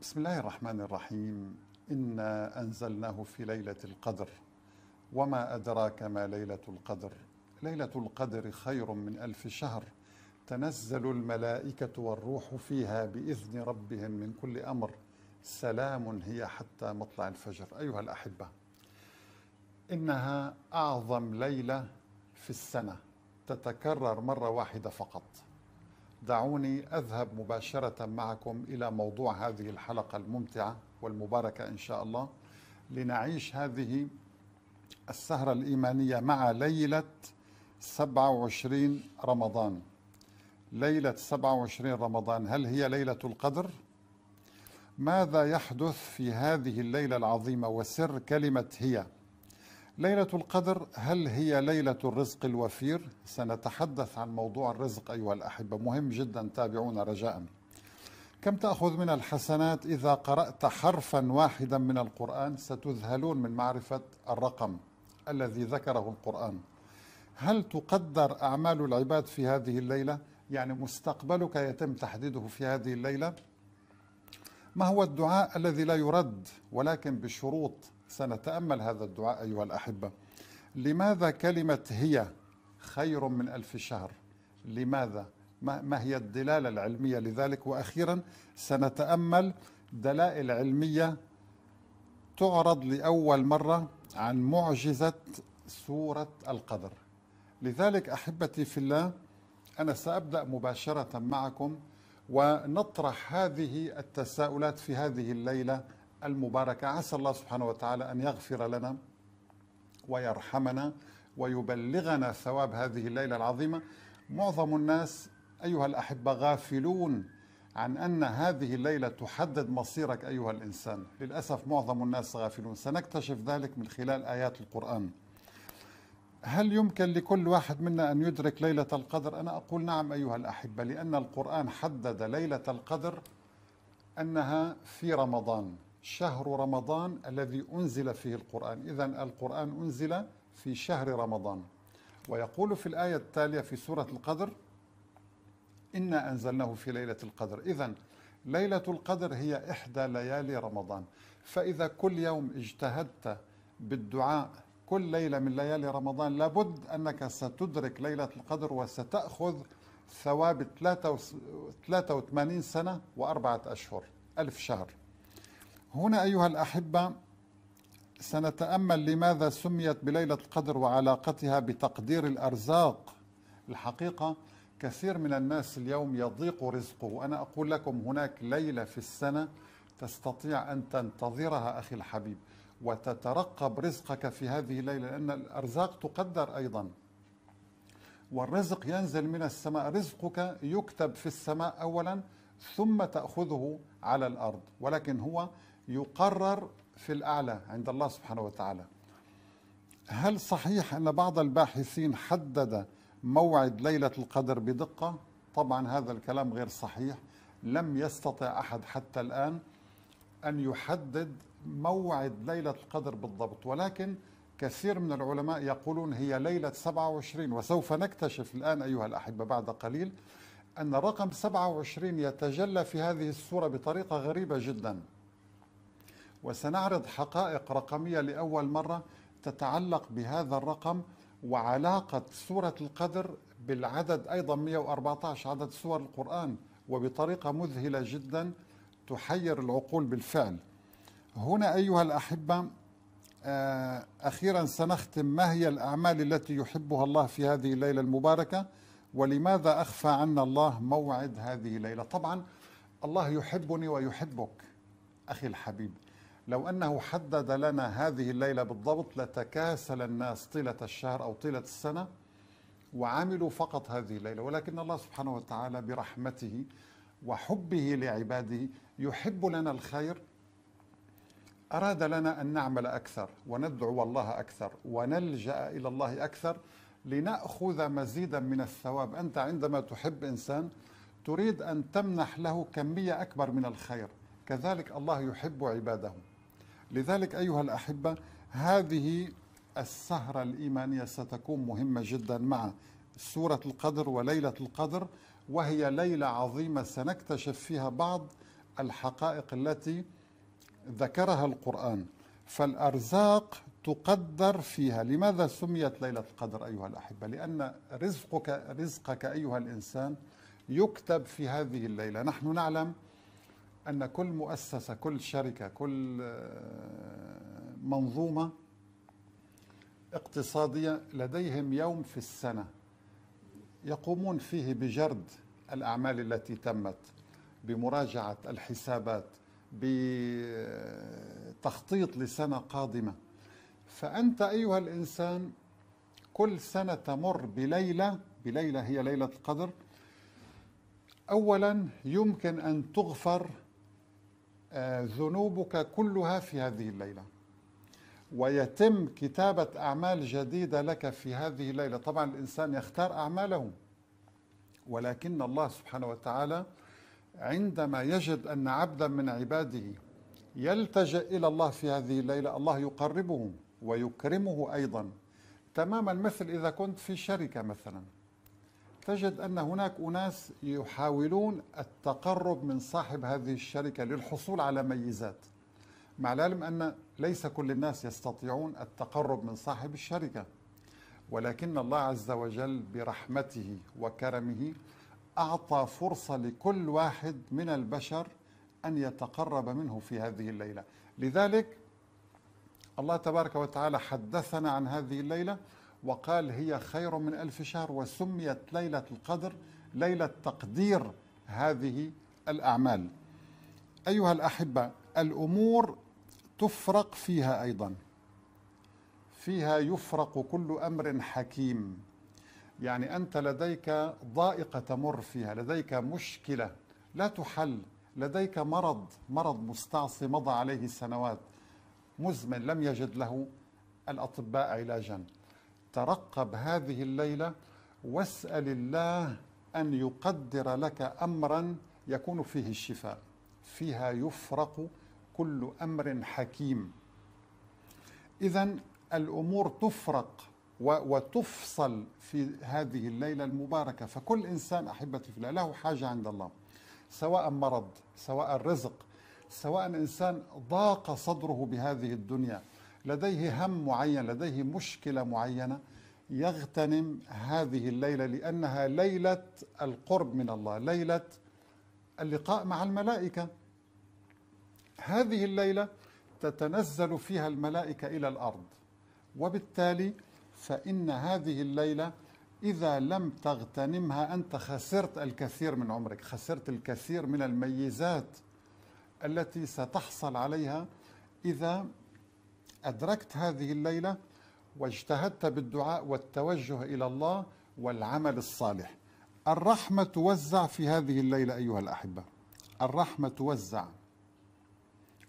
بسم الله الرحمن الرحيم انا انزلناه في ليله القدر وما ادراك ما ليله القدر ليله القدر خير من الف شهر تنزل الملائكه والروح فيها باذن ربهم من كل امر سلام هي حتى مطلع الفجر ايها الاحبه انها اعظم ليله في السنه تتكرر مره واحده فقط دعوني أذهب مباشرة معكم إلى موضوع هذه الحلقة الممتعة والمباركة إن شاء الله لنعيش هذه السهرة الإيمانية مع ليلة 27 رمضان ليلة 27 رمضان هل هي ليلة القدر؟ ماذا يحدث في هذه الليلة العظيمة وسر كلمة هي؟ ليلة القدر هل هي ليلة الرزق الوفير؟ سنتحدث عن موضوع الرزق أيها الأحبة مهم جدا تابعونا رجاء كم تأخذ من الحسنات إذا قرأت حرفا واحدا من القرآن ستذهلون من معرفة الرقم الذي ذكره القرآن هل تقدر أعمال العباد في هذه الليلة؟ يعني مستقبلك يتم تحديده في هذه الليلة؟ ما هو الدعاء الذي لا يرد ولكن بشروط سنتأمل هذا الدعاء أيها الأحبة لماذا كلمة هي خير من ألف شهر لماذا ما هي الدلالة العلمية لذلك وأخيرا سنتأمل دلائل علمية تعرض لأول مرة عن معجزة سورة القدر لذلك أحبتي في الله أنا سأبدأ مباشرة معكم ونطرح هذه التساؤلات في هذه الليلة المباركة عسى الله سبحانه وتعالى أن يغفر لنا ويرحمنا ويبلغنا ثواب هذه الليلة العظيمة معظم الناس أيها الأحبة غافلون عن أن هذه الليلة تحدد مصيرك أيها الإنسان للأسف معظم الناس غافلون سنكتشف ذلك من خلال آيات القرآن هل يمكن لكل واحد منا أن يدرك ليلة القدر؟ أنا أقول نعم أيها الأحبة لأن القرآن حدد ليلة القدر أنها في رمضان شهر رمضان الذي أنزل فيه القرآن إذا القرآن أنزل في شهر رمضان ويقول في الآية التالية في سورة القدر إنا أنزلناه في ليلة القدر إذا ليلة القدر هي إحدى ليالي رمضان فإذا كل يوم اجتهدت بالدعاء كل ليلة من ليالي رمضان لابد أنك ستدرك ليلة القدر وستأخذ ثواب 83 سنة وأربعة أشهر ألف شهر هنا أيها الأحبة سنتأمل لماذا سميت بليلة القدر وعلاقتها بتقدير الأرزاق الحقيقة كثير من الناس اليوم يضيق رزقه وأنا أقول لكم هناك ليلة في السنة تستطيع أن تنتظرها أخي الحبيب وتترقب رزقك في هذه الليلة لأن الأرزاق تقدر أيضا والرزق ينزل من السماء رزقك يكتب في السماء أولا ثم تأخذه على الأرض ولكن هو يقرر في الأعلى عند الله سبحانه وتعالى هل صحيح أن بعض الباحثين حدد موعد ليلة القدر بدقة؟ طبعا هذا الكلام غير صحيح لم يستطع أحد حتى الآن أن يحدد موعد ليلة القدر بالضبط ولكن كثير من العلماء يقولون هي ليلة 27 وسوف نكتشف الآن أيها الأحبة بعد قليل أن رقم 27 يتجلى في هذه السورة بطريقة غريبة جداً وسنعرض حقائق رقمية لأول مرة تتعلق بهذا الرقم وعلاقة سورة القدر بالعدد أيضا 114 عدد سور القرآن وبطريقة مذهلة جدا تحير العقول بالفعل هنا أيها الأحبة آه، أخيرا سنختم ما هي الأعمال التي يحبها الله في هذه الليلة المباركة ولماذا أخفى عنا الله موعد هذه الليلة طبعا الله يحبني ويحبك أخي الحبيب لو أنه حدد لنا هذه الليلة بالضبط لتكاسل الناس طيلة الشهر أو طيلة السنة وعملوا فقط هذه الليلة ولكن الله سبحانه وتعالى برحمته وحبه لعباده يحب لنا الخير أراد لنا أن نعمل أكثر وندعو الله أكثر ونلجأ إلى الله أكثر لنأخذ مزيدا من الثواب أنت عندما تحب إنسان تريد أن تمنح له كمية أكبر من الخير كذلك الله يحب عباده لذلك أيها الأحبة هذه السهرة الإيمانية ستكون مهمة جدا مع سورة القدر وليلة القدر وهي ليلة عظيمة سنكتشف فيها بعض الحقائق التي ذكرها القرآن فالأرزاق تقدر فيها لماذا سميت ليلة القدر أيها الأحبة لأن رزقك, رزقك أيها الإنسان يكتب في هذه الليلة نحن نعلم ان كل مؤسسه كل شركه كل آه، منظومه اقتصاديه لديهم يوم في السنه يقومون فيه بجرد الاعمال التي تمت بمراجعه الحسابات بتخطيط آه، لسنه قادمه فانت ايها الانسان كل سنه تمر بليله بليله هي ليله القدر اولا يمكن ان تغفر آه، ذنوبك كلها في هذه الليله ويتم كتابه اعمال جديده لك في هذه الليله طبعا الانسان يختار اعماله ولكن الله سبحانه وتعالى عندما يجد ان عبدا من عباده يلتجا الى الله في هذه الليله الله يقربه ويكرمه ايضا تماما مثل اذا كنت في شركه مثلا تجد ان هناك اناس يحاولون التقرب من صاحب هذه الشركه للحصول على ميزات مع العلم ان ليس كل الناس يستطيعون التقرب من صاحب الشركه ولكن الله عز وجل برحمته وكرمه اعطى فرصه لكل واحد من البشر ان يتقرب منه في هذه الليله لذلك الله تبارك وتعالى حدثنا عن هذه الليله وقال هي خير من ألف شهر وسميت ليلة القدر ليلة تقدير هذه الأعمال أيها الأحبة الأمور تفرق فيها أيضا فيها يفرق كل أمر حكيم يعني أنت لديك ضائقة تمر فيها لديك مشكلة لا تحل لديك مرض مرض مستعصي مضى عليه السنوات مزمن لم يجد له الأطباء علاجا ترقب هذه الليله واسال الله ان يقدر لك امرا يكون فيه الشفاء فيها يفرق كل امر حكيم اذا الامور تفرق وتفصل في هذه الليله المباركه فكل انسان احبتي في الله له حاجه عند الله سواء مرض سواء رزق سواء انسان ضاق صدره بهذه الدنيا لديه هم معين لديه مشكلة معينة يغتنم هذه الليلة لأنها ليلة القرب من الله ليلة اللقاء مع الملائكة هذه الليلة تتنزل فيها الملائكة إلى الأرض وبالتالي فإن هذه الليلة إذا لم تغتنمها أنت خسرت الكثير من عمرك خسرت الكثير من الميزات التي ستحصل عليها إذا أدركت هذه الليلة واجتهدت بالدعاء والتوجه إلى الله والعمل الصالح الرحمة توزع في هذه الليلة أيها الأحبة الرحمة توزع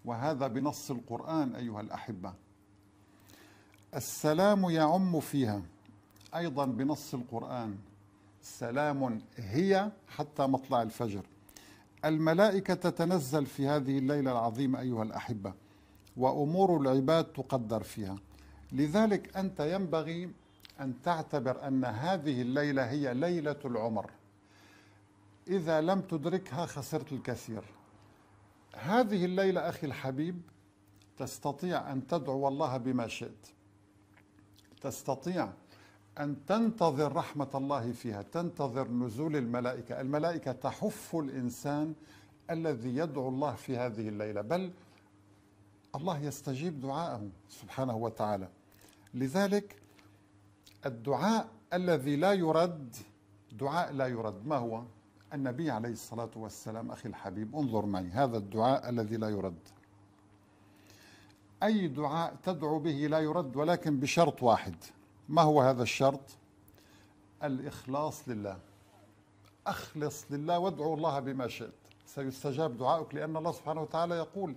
وهذا بنص القرآن أيها الأحبة السلام يعم فيها أيضا بنص القرآن سلام هي حتى مطلع الفجر الملائكة تتنزل في هذه الليلة العظيمة أيها الأحبة وأمور العباد تقدر فيها لذلك أنت ينبغي أن تعتبر أن هذه الليلة هي ليلة العمر إذا لم تدركها خسرت الكثير هذه الليلة أخي الحبيب تستطيع أن تدعو الله بما شئت تستطيع أن تنتظر رحمة الله فيها تنتظر نزول الملائكة الملائكة تحف الإنسان الذي يدعو الله في هذه الليلة بل الله يستجيب دعاءه سبحانه وتعالى لذلك الدعاء الذي لا يرد دعاء لا يرد ما هو النبي عليه الصلاة والسلام أخي الحبيب انظر معي هذا الدعاء الذي لا يرد أي دعاء تدعو به لا يرد ولكن بشرط واحد ما هو هذا الشرط الإخلاص لله أخلص لله وادعو الله بما شئت سيستجاب دعاؤك لأن الله سبحانه وتعالى يقول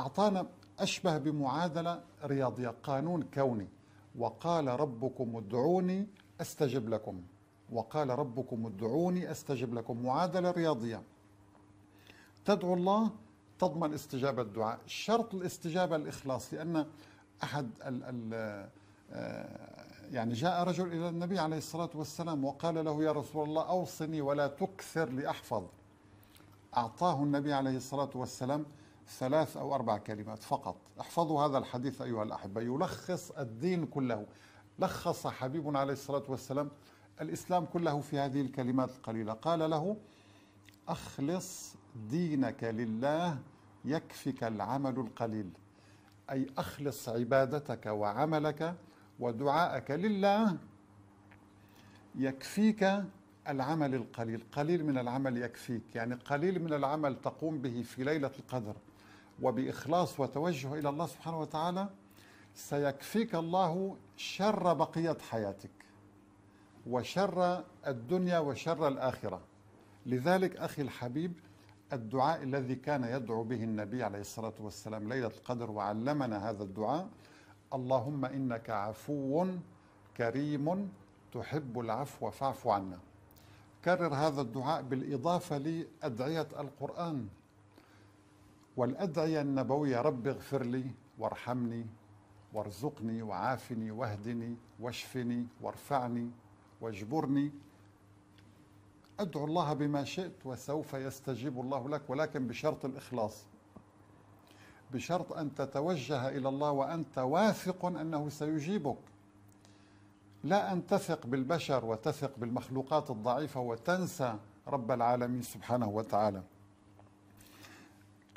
أعطانا أشبه بمعادلة رياضية قانون كوني وقال ربكم ادعوني أستجب لكم وقال ربكم ادعوني أستجب لكم معادلة رياضية تدعو الله تضمن استجابة الدعاء شرط الاستجابة الإخلاص لأن أحد ال ال آه، يعني جاء رجل إلى النبي عليه الصلاة والسلام وقال له يا رسول الله أوصني ولا تكثر لأحفظ أعطاه النبي عليه الصلاة والسلام ثلاث أو أربع كلمات فقط احفظوا هذا الحديث أيها الأحبة يلخص الدين كله لخص حبيبنا عليه الصلاة والسلام الإسلام كله في هذه الكلمات القليلة قال له أخلص دينك لله يكفك العمل القليل أي أخلص عبادتك وعملك ودعاءك لله يكفيك العمل القليل قليل من العمل يكفيك يعني قليل من العمل تقوم به في ليلة القدر وبإخلاص وتوجه إلى الله سبحانه وتعالى سيكفيك الله شر بقية حياتك وشر الدنيا وشر الآخرة لذلك أخي الحبيب الدعاء الذي كان يدعو به النبي عليه الصلاة والسلام ليلة القدر وعلمنا هذا الدعاء اللهم إنك عفو كريم تحب العفو فاعف عنا كرر هذا الدعاء بالإضافة لأدعية القرآن والأدعية النبوية رب اغفر لي وارحمني وارزقني وعافني واهدني واشفني وارفعني واجبرني ادعو الله بما شئت وسوف يستجيب الله لك ولكن بشرط الاخلاص بشرط ان تتوجه الى الله وانت واثق انه سيجيبك لا ان تثق بالبشر وتثق بالمخلوقات الضعيفه وتنسى رب العالمين سبحانه وتعالى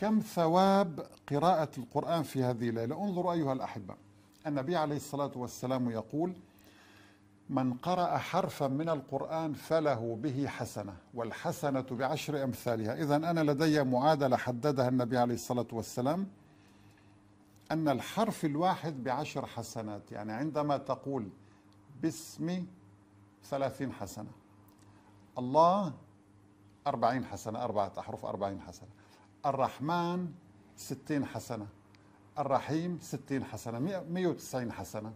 كم ثواب قراءة القرآن في هذه الليلة انظروا أيها الأحبة النبي عليه الصلاة والسلام يقول من قرأ حرفا من القرآن فله به حسنة والحسنة بعشر أمثالها إذا أنا لدي معادلة حددها النبي عليه الصلاة والسلام أن الحرف الواحد بعشر حسنات يعني عندما تقول باسم ثلاثين حسنة الله أربعين حسنة أربعة أحرف أربعين حسنة الرحمن ستين حسنة الرحيم ستين حسنة مئة وتسعين حسنة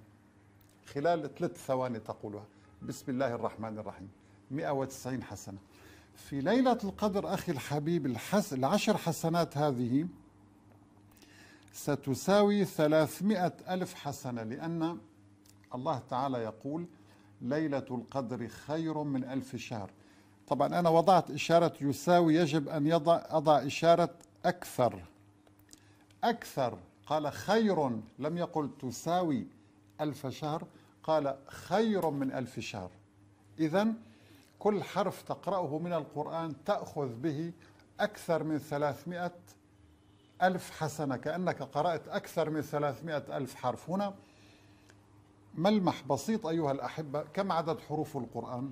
خلال ثلاث ثواني تقولها بسم الله الرحمن الرحيم مئة وتسعين حسنة في ليلة القدر أخي الحبيب الحس... العشر حسنات هذه ستساوي ثلاثمائة ألف حسنة لأن الله تعالى يقول ليلة القدر خير من ألف شهر طبعا أنا وضعت إشارة يساوي يجب أن يضع أضع إشارة أكثر أكثر قال خير لم يقل تساوي ألف شهر قال خير من ألف شهر إذا كل حرف تقرأه من القرآن تأخذ به أكثر من ثلاثمائة ألف حسنة كأنك قرأت أكثر من ثلاثمائة ألف حرف هنا ملمح بسيط أيها الأحبة كم عدد حروف القرآن؟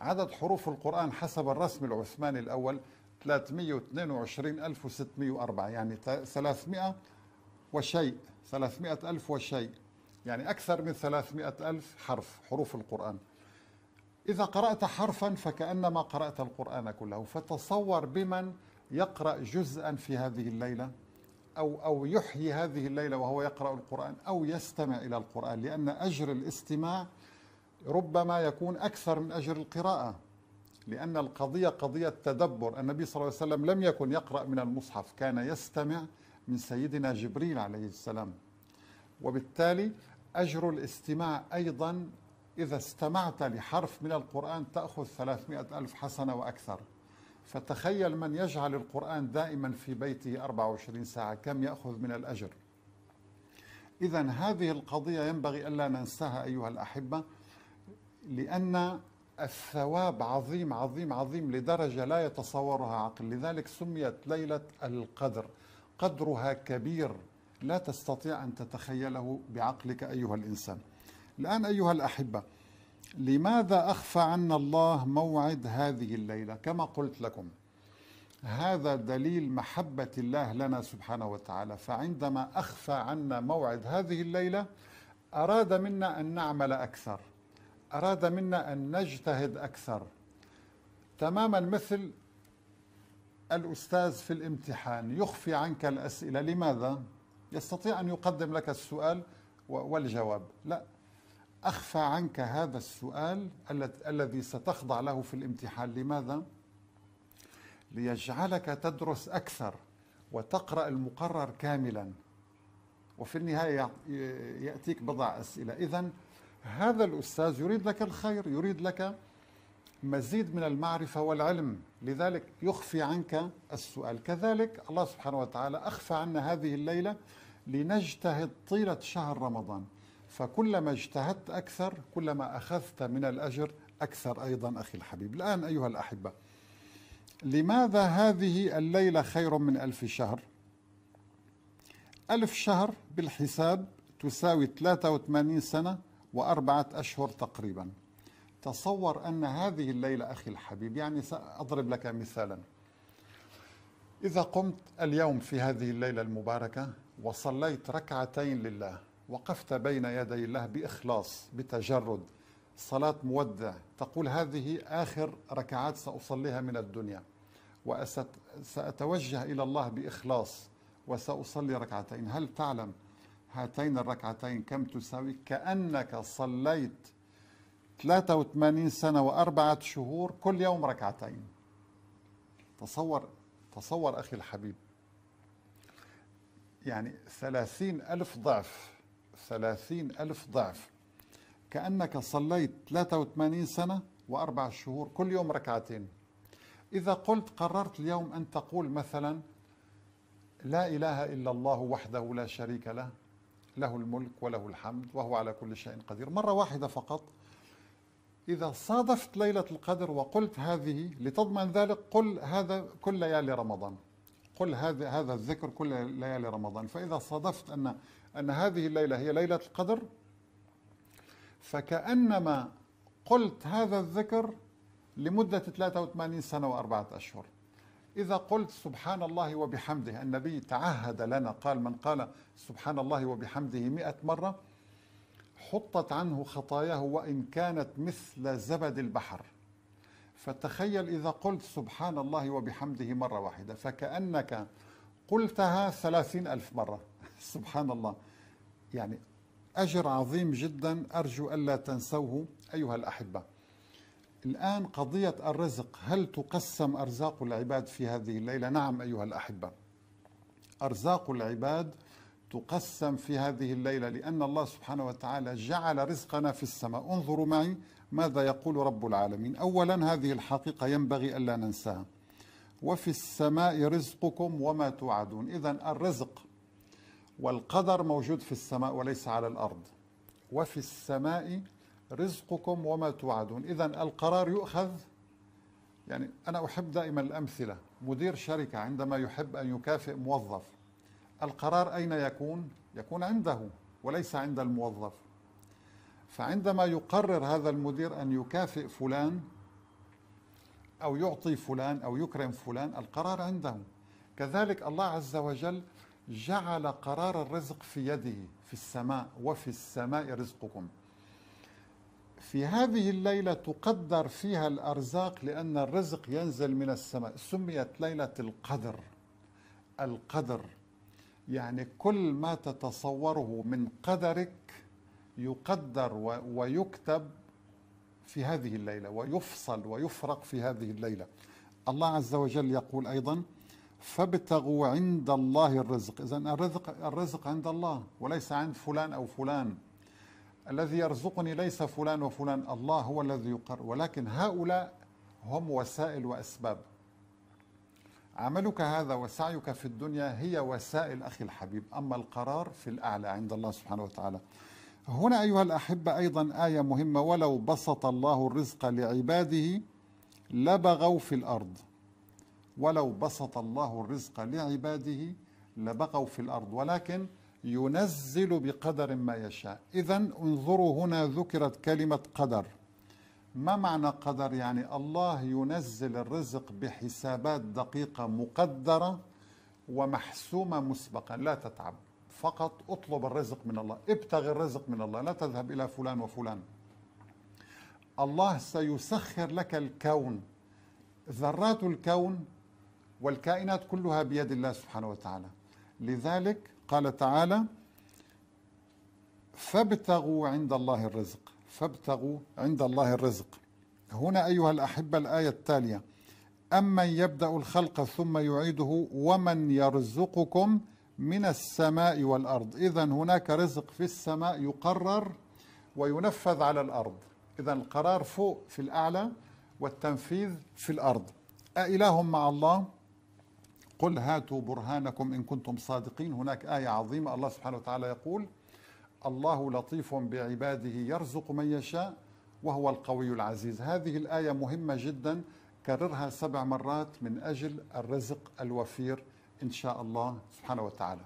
عدد حروف القرآن حسب الرسم العثماني الأول 322604 يعني 300 وشيء 300 ألف وشيء يعني أكثر من 300 ألف حرف حروف القرآن إذا قرأت حرفا فكأنما قرأت القرآن كله فتصور بمن يقرأ جزءا في هذه الليلة أو أو يحيي هذه الليلة وهو يقرأ القرآن أو يستمع إلى القرآن لأن أجر الاستماع ربما يكون أكثر من أجر القراءة لأن القضية قضية تدبر النبي صلى الله عليه وسلم لم يكن يقرأ من المصحف كان يستمع من سيدنا جبريل عليه السلام وبالتالي أجر الاستماع أيضا إذا استمعت لحرف من القرآن تأخذ 300 ألف حسنة وأكثر فتخيل من يجعل القرآن دائما في بيته 24 ساعة كم يأخذ من الأجر إذا هذه القضية ينبغي ألا ننساها أيها الأحبة لأن الثواب عظيم عظيم عظيم لدرجة لا يتصورها عقل لذلك سميت ليلة القدر قدرها كبير لا تستطيع أن تتخيله بعقلك أيها الإنسان الآن أيها الأحبة لماذا أخفى عنا الله موعد هذه الليلة كما قلت لكم هذا دليل محبة الله لنا سبحانه وتعالى فعندما أخفى عنا موعد هذه الليلة أراد منا أن نعمل أكثر أراد منا أن نجتهد أكثر تماما مثل الأستاذ في الامتحان يخفي عنك الأسئلة لماذا؟ يستطيع أن يقدم لك السؤال والجواب لا أخفى عنك هذا السؤال الذي ستخضع له في الامتحان لماذا؟ ليجعلك تدرس أكثر وتقرأ المقرر كاملا وفي النهاية يأتيك بضع أسئلة إذا هذا الأستاذ يريد لك الخير يريد لك مزيد من المعرفة والعلم لذلك يخفي عنك السؤال كذلك الله سبحانه وتعالى أخفى عنا هذه الليلة لنجتهد طيلة شهر رمضان فكلما اجتهدت أكثر كلما أخذت من الأجر أكثر أيضا أخي الحبيب الآن أيها الأحبة لماذا هذه الليلة خير من ألف شهر ألف شهر بالحساب تساوي 83 سنة وأربعة أشهر تقريبا تصور أن هذه الليلة أخي الحبيب يعني سأضرب لك مثالا إذا قمت اليوم في هذه الليلة المباركة وصليت ركعتين لله وقفت بين يدي الله بإخلاص بتجرد صلاة مودع تقول هذه آخر ركعات سأصليها من الدنيا وسأتوجه إلى الله بإخلاص وسأصلي ركعتين هل تعلم هاتين الركعتين كم تساوي كأنك صليت 83 سنة وأربعة شهور كل يوم ركعتين تصور تصور أخي الحبيب يعني ثلاثين ألف ضعف ثلاثين ألف ضعف كأنك صليت 83 سنة وأربع شهور كل يوم ركعتين إذا قلت قررت اليوم أن تقول مثلا لا إله إلا الله وحده لا شريك له له الملك وله الحمد وهو على كل شيء قدير مرة واحدة فقط إذا صادفت ليلة القدر وقلت هذه لتضمن ذلك قل هذا كل ليالي رمضان قل هذا هذا الذكر كل ليالي رمضان فإذا صادفت أن أن هذه الليلة هي ليلة القدر فكأنما قلت هذا الذكر لمدة 83 سنة وأربعة أشهر إذا قلت سبحان الله وبحمده النبي تعهد لنا قال من قال سبحان الله وبحمده مئة مرة حطت عنه خطاياه وإن كانت مثل زبد البحر فتخيل إذا قلت سبحان الله وبحمده مرة واحدة فكأنك قلتها ثلاثين ألف مرة سبحان الله يعني أجر عظيم جدا أرجو ألا تنسوه أيها الأحبة الآن قضية الرزق هل تقسم أرزاق العباد في هذه الليلة؟ نعم أيها الأحبة أرزاق العباد تقسم في هذه الليلة لأن الله سبحانه وتعالى جعل رزقنا في السماء انظروا معي ماذا يقول رب العالمين أولا هذه الحقيقة ينبغي ألا ننساها وفي السماء رزقكم وما توعدون إذا الرزق والقدر موجود في السماء وليس على الأرض وفي السماء رزقكم وما توعدون إذا القرار يؤخذ يعني أنا أحب دائما الأمثلة مدير شركة عندما يحب أن يكافئ موظف القرار أين يكون؟ يكون عنده وليس عند الموظف فعندما يقرر هذا المدير أن يكافئ فلان أو يعطي فلان أو يكرم فلان القرار عنده كذلك الله عز وجل جعل قرار الرزق في يده في السماء وفي السماء رزقكم في هذه الليلة تقدر فيها الأرزاق لأن الرزق ينزل من السماء سميت ليلة القدر القدر يعني كل ما تتصوره من قدرك يقدر ويكتب في هذه الليلة ويفصل ويفرق في هذه الليلة الله عز وجل يقول أيضا فابتغوا عند الله الرزق إذا الرزق الرزق عند الله وليس عند فلان أو فلان الذي يرزقني ليس فلان وفلان الله هو الذي يقر ولكن هؤلاء هم وسائل وأسباب عملك هذا وسعيك في الدنيا هي وسائل أخي الحبيب أما القرار في الأعلى عند الله سبحانه وتعالى هنا أيها الأحبة أيضا آية مهمة ولو بسط الله الرزق لعباده لبغوا في الأرض ولو بسط الله الرزق لعباده لبغوا في الأرض ولكن ينزل بقدر ما يشاء إذا انظروا هنا ذكرت كلمة قدر ما معنى قدر يعني الله ينزل الرزق بحسابات دقيقة مقدرة ومحسومة مسبقا لا تتعب فقط اطلب الرزق من الله ابتغي الرزق من الله لا تذهب إلى فلان وفلان الله سيسخر لك الكون ذرات الكون والكائنات كلها بيد الله سبحانه وتعالى لذلك قال تعالى فابتغوا عند الله الرزق فابتغوا عند الله الرزق هنا أيها الأحبة الآية التالية أمن يبدأ الخلق ثم يعيده ومن يرزقكم من السماء والأرض إذا هناك رزق في السماء يقرر وينفذ على الأرض إذا القرار فوق في الأعلى والتنفيذ في الأرض أإله مع الله؟ قل هاتوا برهانكم إن كنتم صادقين هناك آية عظيمة الله سبحانه وتعالى يقول الله لطيف بعباده يرزق من يشاء وهو القوي العزيز هذه الآية مهمة جدا كررها سبع مرات من أجل الرزق الوفير إن شاء الله سبحانه وتعالى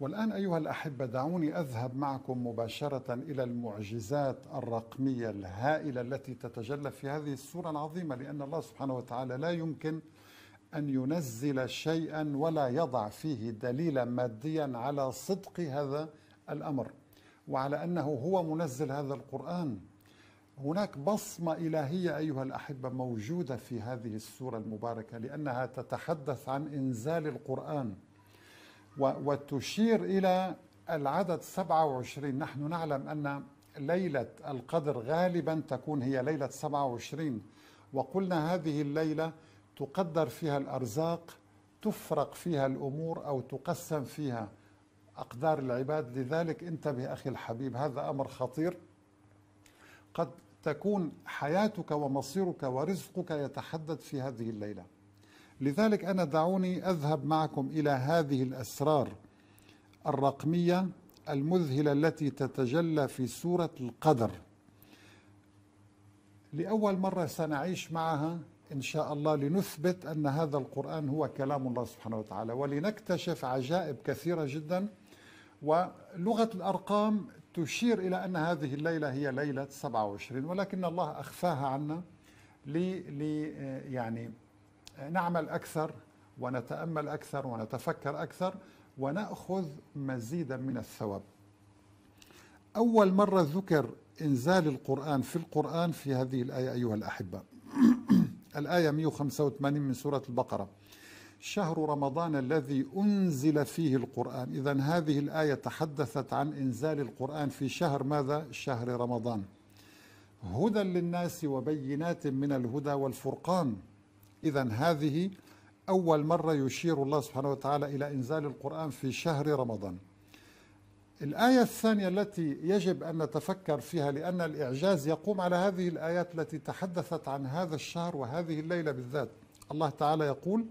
والآن أيها الأحبة دعوني أذهب معكم مباشرة إلى المعجزات الرقمية الهائلة التي تتجلى في هذه السورة العظيمة لأن الله سبحانه وتعالى لا يمكن أن ينزل شيئا ولا يضع فيه دليلا ماديا على صدق هذا الأمر وعلى أنه هو منزل هذا القرآن هناك بصمة إلهية أيها الأحبة موجودة في هذه السورة المباركة لأنها تتحدث عن إنزال القرآن وتشير إلى العدد 27 نحن نعلم أن ليلة القدر غالبا تكون هي ليلة 27 وقلنا هذه الليلة تقدر فيها الارزاق تفرق فيها الامور او تقسم فيها اقدار العباد لذلك انتبه اخي الحبيب هذا امر خطير قد تكون حياتك ومصيرك ورزقك يتحدد في هذه الليله لذلك انا دعوني اذهب معكم الى هذه الاسرار الرقميه المذهله التي تتجلى في سوره القدر لاول مره سنعيش معها إن شاء الله لنثبت أن هذا القرآن هو كلام الله سبحانه وتعالى ولنكتشف عجائب كثيرة جدا ولغة الأرقام تشير إلى أن هذه الليلة هي ليلة 27 ولكن الله أخفاها عنا لي, لي يعني نعمل أكثر ونتأمل أكثر ونتفكر أكثر ونأخذ مزيدا من الثواب أول مرة ذكر إنزال القرآن في القرآن في هذه الآية أيها الأحبة الآية 185 من سورة البقرة شهر رمضان الذي أنزل فيه القرآن إذا هذه الآية تحدثت عن إنزال القرآن في شهر ماذا؟ شهر رمضان هدى للناس وبينات من الهدى والفرقان إذا هذه أول مرة يشير الله سبحانه وتعالى إلى إنزال القرآن في شهر رمضان الآية الثانية التي يجب أن نتفكر فيها لأن الإعجاز يقوم على هذه الآيات التي تحدثت عن هذا الشهر وهذه الليلة بالذات الله تعالى يقول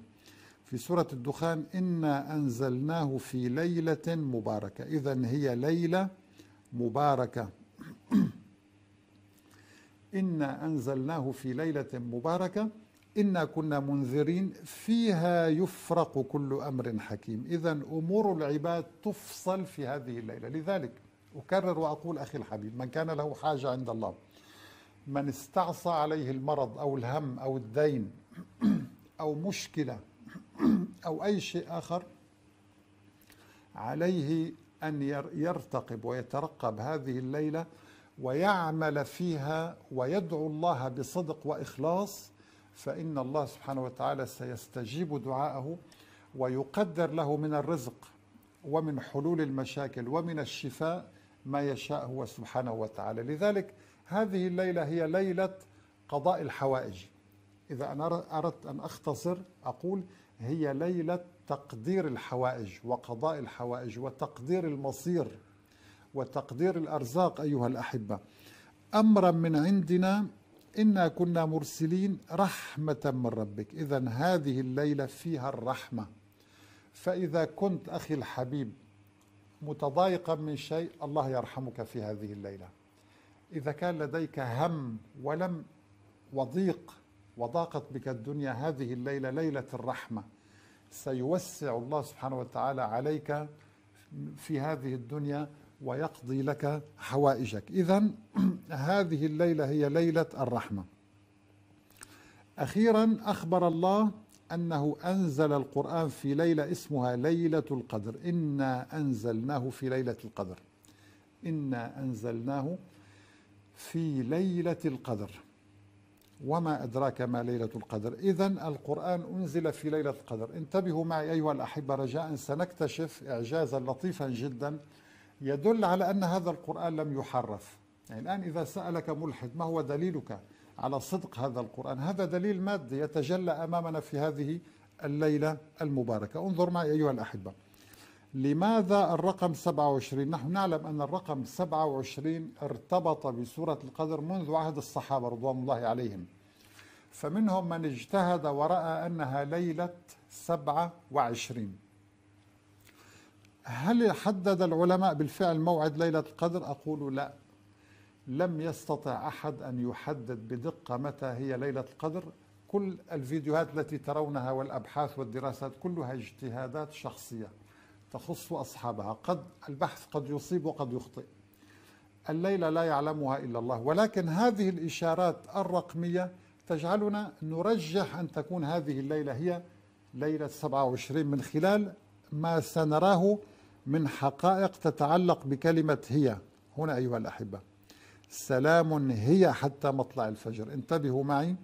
في سورة الدخان إنا أنزلناه في ليلة مباركة إذا هي ليلة مباركة إنا أنزلناه في ليلة مباركة إنا كنا منذرين فيها يفرق كل أمر حكيم إذا أمور العباد تفصل في هذه الليلة لذلك أكرر وأقول أخي الحبيب من كان له حاجة عند الله من استعصى عليه المرض أو الهم أو الدين أو مشكلة أو أي شيء آخر عليه أن يرتقب ويترقب هذه الليلة ويعمل فيها ويدعو الله بصدق وإخلاص فإن الله سبحانه وتعالى سيستجيب دعاءه ويقدر له من الرزق ومن حلول المشاكل ومن الشفاء ما يشاء هو سبحانه وتعالى لذلك هذه الليلة هي ليلة قضاء الحوائج إذا أنا أردت أن أختصر أقول هي ليلة تقدير الحوائج وقضاء الحوائج وتقدير المصير وتقدير الأرزاق أيها الأحبة أمرا من عندنا إنا كنا مرسلين رحمة من ربك إذا هذه الليلة فيها الرحمة فإذا كنت أخي الحبيب متضايقا من شيء الله يرحمك في هذه الليلة إذا كان لديك هم ولم وضيق وضاقت بك الدنيا هذه الليلة ليلة الرحمة سيوسع الله سبحانه وتعالى عليك في هذه الدنيا ويقضي لك حوائجك إذا هذه الليلة هي ليلة الرحمة أخيرا أخبر الله أنه أنزل القرآن في ليلة اسمها ليلة القدر إنا أنزلناه في ليلة القدر إنا أنزلناه في ليلة القدر وما أدراك ما ليلة القدر إذا القرآن أنزل في ليلة القدر انتبهوا معي أيها الأحبة رجاء سنكتشف إعجازا لطيفا جدا يدل على أن هذا القرآن لم يحرف يعني الآن إذا سألك ملحد ما هو دليلك على صدق هذا القرآن هذا دليل مادي يتجلى أمامنا في هذه الليلة المباركة انظر معي أيها الأحبة لماذا الرقم 27 نحن نعلم أن الرقم 27 ارتبط بسورة القدر منذ عهد الصحابة رضوان الله عليهم فمنهم من اجتهد ورأى أنها ليلة 27 هل حدد العلماء بالفعل موعد ليلة القدر؟ أقول لا لم يستطع أحد أن يحدد بدقة متى هي ليلة القدر كل الفيديوهات التي ترونها والأبحاث والدراسات كلها اجتهادات شخصية تخص أصحابها قد البحث قد يصيب وقد يخطئ الليلة لا يعلمها إلا الله ولكن هذه الإشارات الرقمية تجعلنا نرجح أن تكون هذه الليلة هي ليلة 27 من خلال ما سنراه من حقائق تتعلق بكلمة هي هنا أيها الأحبة سلام هي حتى مطلع الفجر انتبهوا معي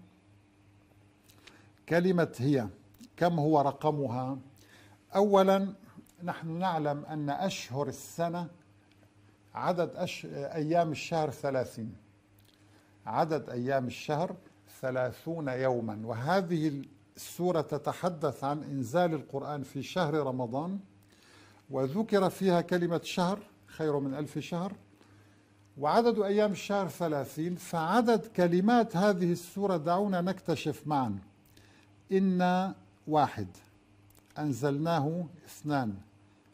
كلمة هي كم هو رقمها أولا نحن نعلم أن أشهر السنة عدد أش... أيام الشهر ثلاثين عدد أيام الشهر ثلاثون يوما وهذه السورة تتحدث عن إنزال القرآن في شهر رمضان وذكر فيها كلمة شهر خير من ألف شهر وعدد أيام الشهر ثلاثين فعدد كلمات هذه السورة دعونا نكتشف معا إن واحد أنزلناه اثنان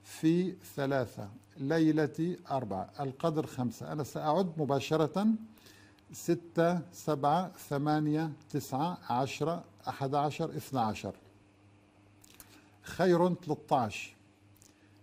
في ثلاثة ليلة أربعة القدر خمسة أنا سأعد مباشرة ستة سبعة ثمانية تسعة عشرة أحد عشر اثنى عشر خير 13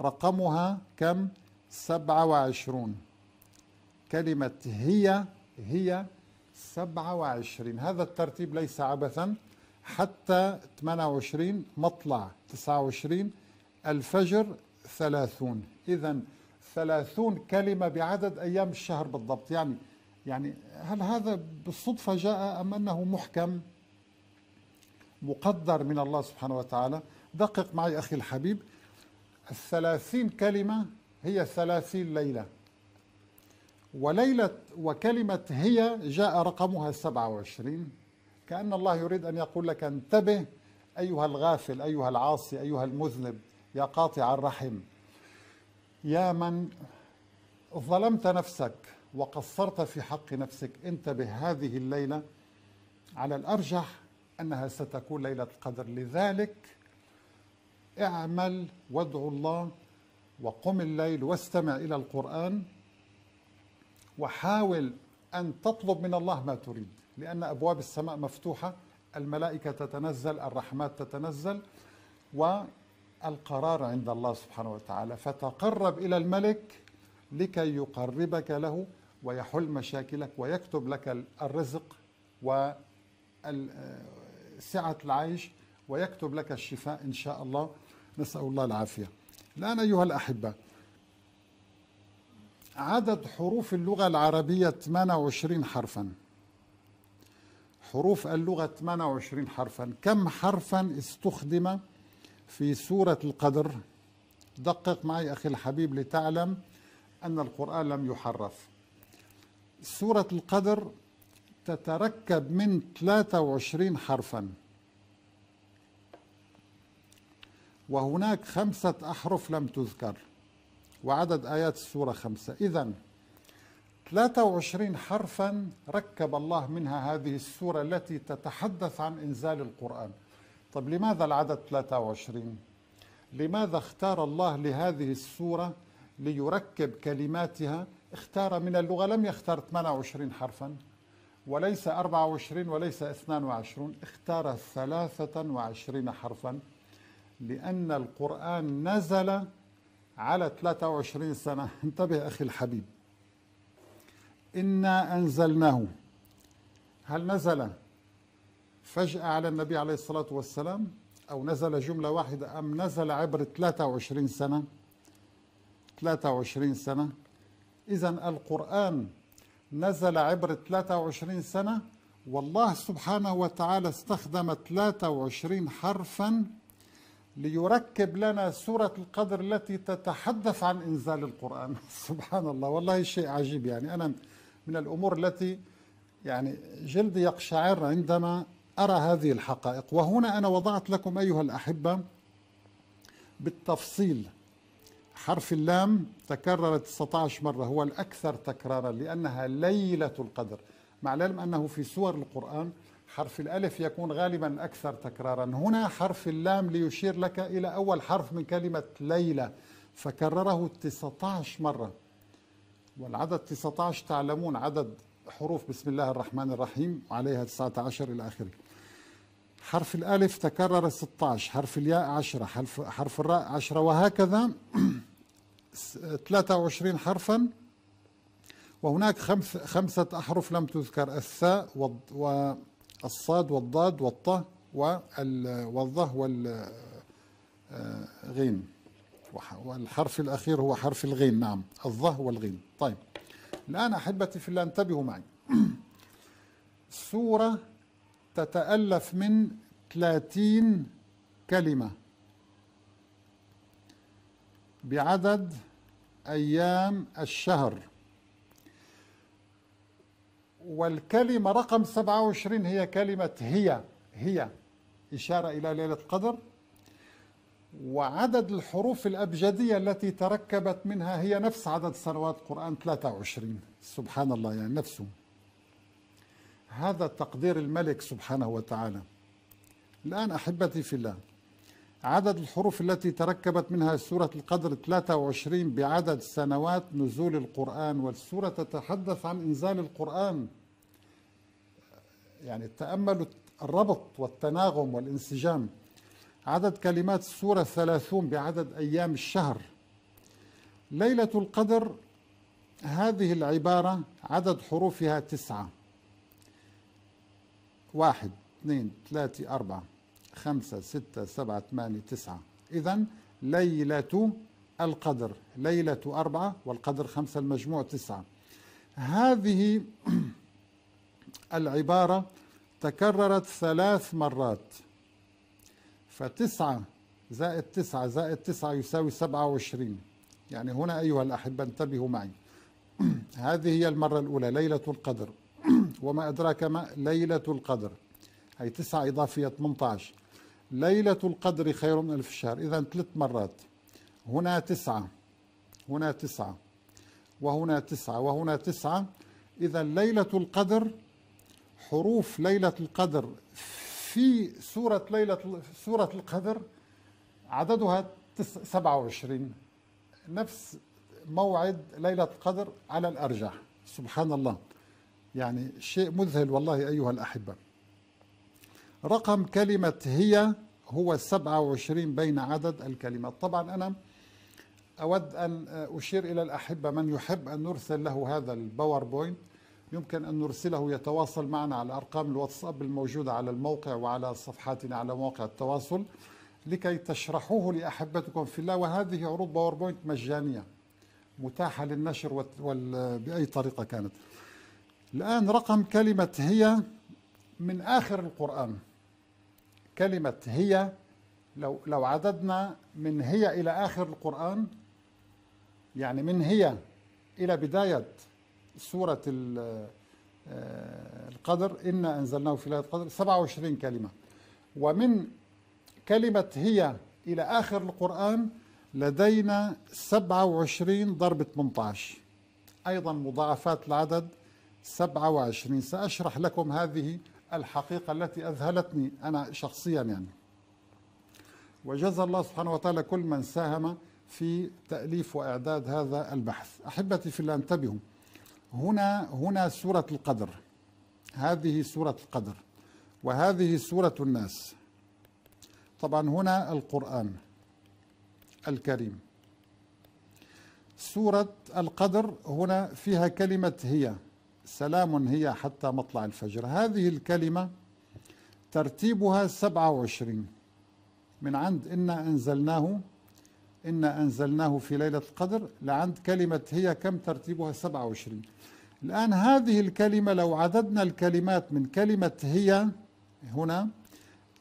رقمها كم 27 كلمة هي هي 27 هذا الترتيب ليس عبثا حتى 28 مطلع 29 الفجر 30 إذا 30 كلمة بعدد أيام الشهر بالضبط يعني يعني هل هذا بالصدفة جاء أم أنه محكم مقدر من الله سبحانه وتعالى دقق معي أخي الحبيب الثلاثين كلمة هي ثلاثين ليلة وليلة وكلمة هي جاء رقمها 27 كأن الله يريد أن يقول لك انتبه أيها الغافل أيها العاصي أيها المذنب يا قاطع الرحم يا من ظلمت نفسك وقصرت في حق نفسك انتبه هذه الليلة على الأرجح أنها ستكون ليلة القدر لذلك اعمل وادعو الله وقم الليل واستمع إلى القرآن وحاول أن تطلب من الله ما تريد لأن أبواب السماء مفتوحة الملائكة تتنزل الرحمات تتنزل والقرار عند الله سبحانه وتعالى فتقرب إلى الملك لكي يقربك له ويحل مشاكلك ويكتب لك الرزق وسعة العيش ويكتب لك الشفاء إن شاء الله نسأل الله العافية الآن أيها الأحبة عدد حروف اللغة العربية 28 حرفا حروف اللغة 28 حرفا كم حرفا استخدم في سورة القدر دقق معي أخي الحبيب لتعلم أن القرآن لم يحرف سورة القدر تتركب من 23 حرفا وهناك خمسة أحرف لم تذكر وعدد آيات السورة خمسة إذا 23 حرفا ركب الله منها هذه السورة التي تتحدث عن إنزال القرآن طب لماذا العدد 23 لماذا اختار الله لهذه السورة ليركب كلماتها اختار من اللغة لم يختار 28 حرفا وليس 24 وليس 22 اختار 23 حرفا لأن القرآن نزل على 23 سنة انتبه أخي الحبيب إنا أنزلناه هل نزل فجأة على النبي عليه الصلاة والسلام أو نزل جملة واحدة أم نزل عبر 23 سنة 23 سنة إذا القرآن نزل عبر 23 سنة والله سبحانه وتعالى استخدم 23 حرفا ليركب لنا سورة القدر التي تتحدث عن إنزال القرآن سبحان الله والله شيء عجيب يعني أنا من الأمور التي يعني جلدي يقشعر عندما أرى هذه الحقائق وهنا أنا وضعت لكم أيها الأحبة بالتفصيل حرف اللام تكررت 19 مرة هو الأكثر تكرارا لأنها ليلة القدر مع العلم أنه في سور القرآن حرف الألف يكون غالبا أكثر تكرارا هنا حرف اللام ليشير لك إلى أول حرف من كلمة ليلة فكرره 19 مرة والعدد 19 تعلمون عدد حروف بسم الله الرحمن الرحيم عليها 19 إلى آخره حرف الألف تكرر 16 حرف الياء 10 حرف, حرف الراء 10 وهكذا 23 حرفا وهناك خمس خمسة أحرف لم تذكر الثاء و الصاد والضاد والطه والظه والغين آه، والحرف الأخير هو حرف الغين نعم الظه والغين طيب الآن أحبتي في الله انتبهوا معي سورة تتألف من 30 كلمة بعدد أيام الشهر والكلمة رقم 27 هي كلمة هي هي إشارة إلى ليلة القدر وعدد الحروف الأبجدية التي تركبت منها هي نفس عدد سنوات القرآن 23 سبحان الله يعني نفسه هذا تقدير الملك سبحانه وتعالى الآن أحبتي في الله عدد الحروف التي تركبت منها سورة القدر 23 بعدد سنوات نزول القرآن والسورة تتحدث عن إنزال القرآن يعني تأملوا الربط والتناغم والانسجام عدد كلمات السورة 30 بعدد أيام الشهر ليلة القدر هذه العبارة عدد حروفها تسعة واحد اثنين ثلاثة أربعة خمسة ستة سبعة ثمانية تسعة إذا ليلة القدر ليلة أربعة والقدر خمسة المجموع تسعة هذه العبارة تكررت ثلاث مرات فتسعة زائد تسعة زائد تسعة يساوي سبعة وعشرين يعني هنا أيها الأحبة انتبهوا معي هذه هي المرة الأولى ليلة القدر وما أدراك ما ليلة القدر هي تسعة إضافية 18 ليلة القدر خير من ألف شهر إذا ثلاث مرات هنا تسعة هنا تسعة وهنا تسعة وهنا تسعة إذا ليلة القدر حروف ليلة القدر في سورة ليلة سورة القدر عددها 27 نفس موعد ليلة القدر على الأرجح سبحان الله يعني شيء مذهل والله أيها الأحبة رقم كلمة هي هو 27 بين عدد الكلمات طبعا أنا أود أن أشير إلى الأحبة من يحب أن نرسل له هذا الباوربوينت يمكن أن نرسله يتواصل معنا على أرقام الواتساب الموجودة على الموقع وعلى صفحاتنا على مواقع التواصل لكي تشرحوه لأحبتكم في الله وهذه عروض باوربوينت مجانية متاحة للنشر بأي طريقة كانت الآن رقم كلمة هي من آخر القرآن كلمة هي لو لو عددنا من هي إلى آخر القرآن يعني من هي إلى بداية سورة آه، القدر إنا أنزلناه في ليلة القدر 27 كلمة ومن كلمة هي إلى آخر القرآن لدينا 27 ضرب 18 أيضا مضاعفات العدد 27 سأشرح لكم هذه الحقيقة التي أذهلتني أنا شخصيا يعني وجزى الله سبحانه وتعالى كل من ساهم في تأليف وإعداد هذا البحث أحبتي في الله انتبهوا هنا هنا سورة القدر هذه سورة القدر وهذه سورة الناس طبعا هنا القرآن الكريم سورة القدر هنا فيها كلمة هي سلام هي حتى مطلع الفجر هذه الكلمة ترتيبها 27 من عند إنا أنزلناه إنا أنزلناه في ليلة القدر لعند كلمة هي كم ترتيبها 27 الآن هذه الكلمة لو عددنا الكلمات من كلمة هي هنا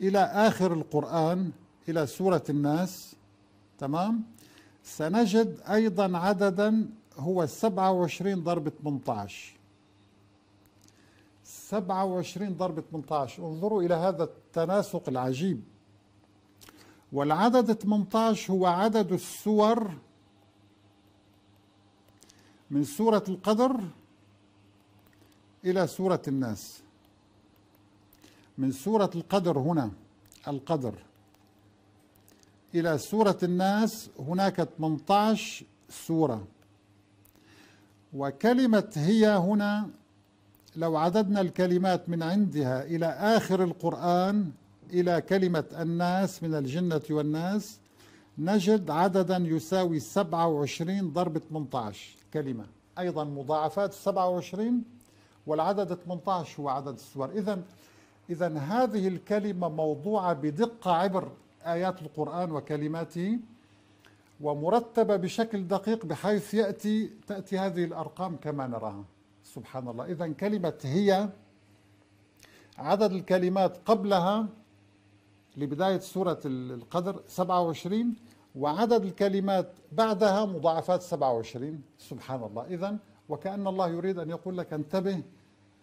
إلى آخر القرآن إلى سورة الناس تمام سنجد أيضا عددا هو 27 ضرب 18 27 ضرب 18 انظروا إلى هذا التناسق العجيب والعدد 18 هو عدد السور من سورة القدر إلى سورة الناس من سورة القدر هنا القدر إلى سورة الناس هناك 18 سورة وكلمة هي هنا لو عددنا الكلمات من عندها إلى آخر القرآن إلى كلمة الناس من الجنة والناس نجد عددا يساوي 27 ضرب 18 كلمة أيضا مضاعفات 27 والعدد 18 هو عدد السور إذا إذا هذه الكلمة موضوعة بدقة عبر آيات القرآن وكلماته ومرتبة بشكل دقيق بحيث يأتي تأتي هذه الأرقام كما نراها سبحان الله إذا كلمة هي عدد الكلمات قبلها لبداية سورة القدر 27 وعدد الكلمات بعدها مضاعفات 27 سبحان الله إذا وكأن الله يريد أن يقول لك انتبه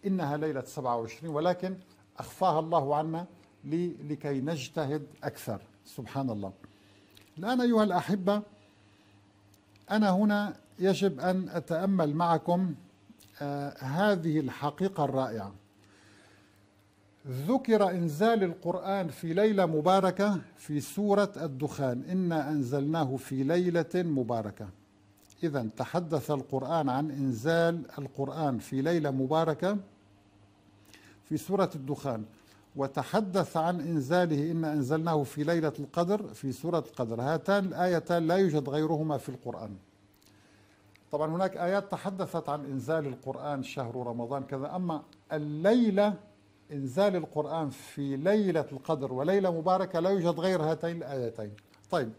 إنها ليلة 27 ولكن أخفاها الله عنا لكي نجتهد أكثر سبحان الله الآن أيها الأحبة أنا هنا يجب أن أتأمل معكم هذه الحقيقة الرائعة ذكر إنزال القرآن في ليلة مباركة في سورة الدخان إنا أنزلناه في ليلة مباركة إذا تحدث القرآن عن إنزال القرآن في ليلة مباركة في سورة الدخان وتحدث عن إنزاله إن أنزلناه في ليلة القدر في سورة القدر هاتان الآيتان لا يوجد غيرهما في القرآن طبعا هناك آيات تحدثت عن إنزال القرآن شهر رمضان كذا أما الليلة إنزال القرآن في ليلة القدر وليلة مباركة لا يوجد غير هاتين الآيتين طيب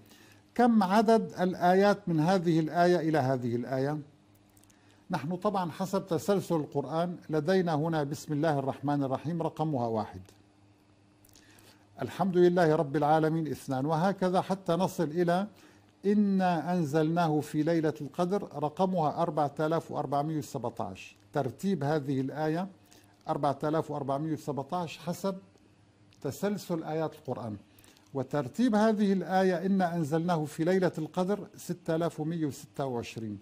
كم عدد الآيات من هذه الآية إلى هذه الآية نحن طبعا حسب تسلسل القرآن لدينا هنا بسم الله الرحمن الرحيم رقمها واحد الحمد لله رب العالمين اثنان وهكذا حتى نصل إلى إنا أنزلناه في ليلة القدر رقمها 4417 ترتيب هذه الآية 4417 حسب تسلسل آيات القرآن وترتيب هذه الآية إنا أنزلناه في ليلة القدر 6126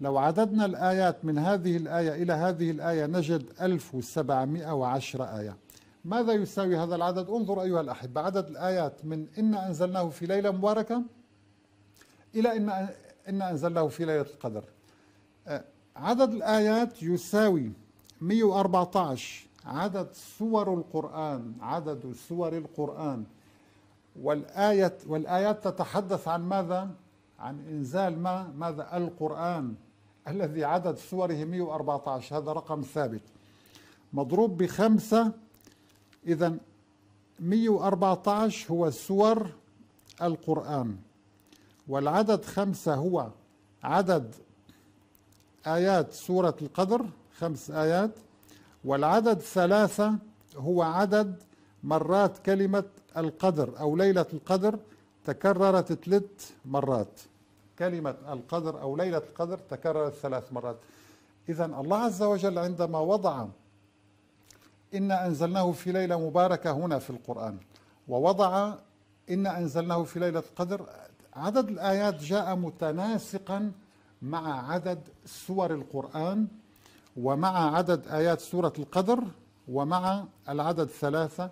لو عددنا الآيات من هذه الآية إلى هذه الآية نجد 1710 آية ماذا يساوي هذا العدد؟ انظر أيها الأحبة عدد الآيات من إنا أنزلناه في ليلة مباركة إلى ان إن أنزله في ليلة القدر أه، عدد الآيات يساوي 114 عدد سور القرآن عدد سور القرآن والآية والآيات تتحدث عن ماذا؟ عن إنزال ما؟ ماذا؟ القرآن الذي عدد سوره 114 هذا رقم ثابت مضروب بخمسة إذا 114 هو سور القرآن والعدد خمسة هو عدد آيات سورة القدر خمس آيات والعدد ثلاثة هو عدد مرات كلمة القدر أو ليلة القدر تكررت ثلاث مرات كلمة القدر أو ليلة القدر تكررت ثلاث مرات إذا الله عز وجل عندما وضع إنا أنزلناه في ليلة مباركة هنا في القرآن ووضع إن أنزلناه في ليلة القدر عدد الآيات جاء متناسقا مع عدد سور القرآن ومع عدد آيات سورة القدر ومع العدد ثلاثة